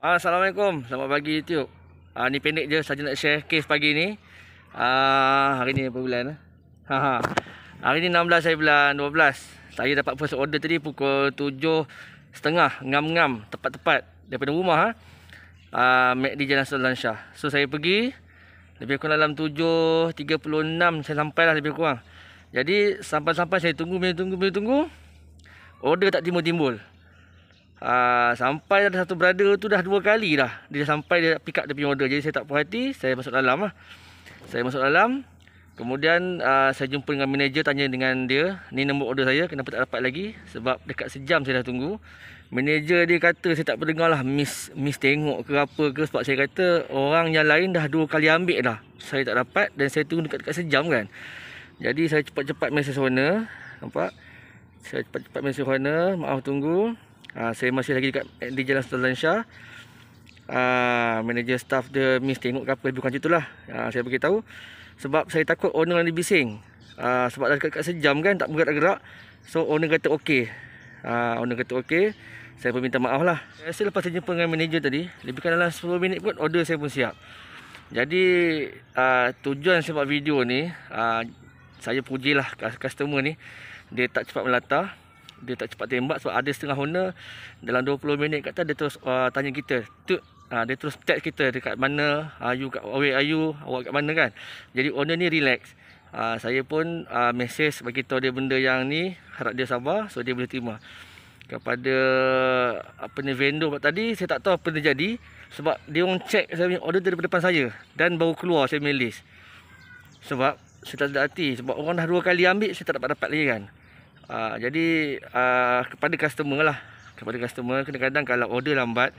Assalamualaikum. Selamat pagi YouTube. Ini ah, pendek je saja nak share case pagi ni. Ah, hari ni apa bulan? Eh? Ha, ha. Hari ni 16 hari bulan 12. Saya dapat first order tadi pukul 7.30 ngam-ngam tepat-tepat daripada rumah ha. Ah, di Jalan Sultan Shah. So saya pergi lebih kurang dalam 7.36 saya sampai lah lebih kurang. Jadi sampai-sampai saya tunggu, saya tunggu, saya tunggu. Order tak timbul-timbul. Ah, sampai ada satu brother tu dah dua kali dah. Dia sampai dia pick up dia punya order. Jadi saya tak puas hati, saya masuk dalam lah. Saya masuk dalam. Kemudian uh, saya jumpa dengan manager tanya dengan dia, ni nombor order saya kenapa tak dapat lagi? Sebab dekat sejam saya dah tunggu. Manager dia kata saya tak berdengar lah miss, miss tengok ke apa ke sebab saya kata orang yang lain dah dua kali ambil dah. Saya tak dapat dan saya tunggu dekat-dekat sejam kan. Jadi saya cepat-cepat mesej owner. Nampak? Saya cepat-cepat mesej owner. Maaf tunggu. Ah, saya masih lagi dekat eh, di Jalan Sultan Shah. Ah manager staff dia miss tengok ke apa lebih kurang itulah. Ah saya bagi tahu sebab saya takut owner nanti bising. Ah sebab dah dekat, dekat sejam kan tak bergerak-gerak. So owner kata okey. Ah owner kata okey. Saya pun minta maaf lah. Saya lepas saya jumpa dengan manager tadi, lebih kurang dalam 10 minit pun order saya pun siap. Jadi uh, tujuan buat video ni uh, saya lah customer ni dia tak cepat melata dia tak cepat tembak sebab ada setengah owner dalam 20 minit kata dia terus uh, tanya kita tu uh, dia terus text kita dekat mana uh, kat awe are awak kat mana kan jadi owner ni relax uh, saya pun uh, message bagi tahu dia benda yang ni harap dia sabar so dia boleh terima kepada apa ni vendor buat tadi saya tak tahu apa yang jadi sebab dia orang check saya punya order daripada depan saya dan baru keluar saya punya sebab saya tak ada hati sebab orang dah dua kali ambil saya tak dapat dapat lagi kan Ah, jadi uh, kepada customer lah kepada customer kadang-kadang kalau order lambat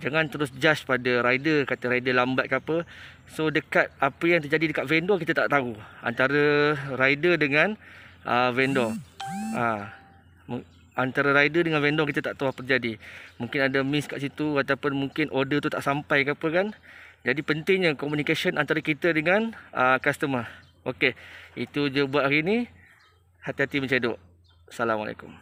jangan terus judge pada rider kata rider lambat ke apa so dekat apa yang terjadi dekat vendor kita tak tahu antara rider dengan uh, vendor ah antara rider dengan vendor kita tak tahu apa terjadi mungkin ada miss kat situ ataupun mungkin order tu tak sampai ke apa kan jadi pentingnya communication antara kita dengan uh, customer okey itu je buat hari ni hati-hati menceduk Assalamualaikum.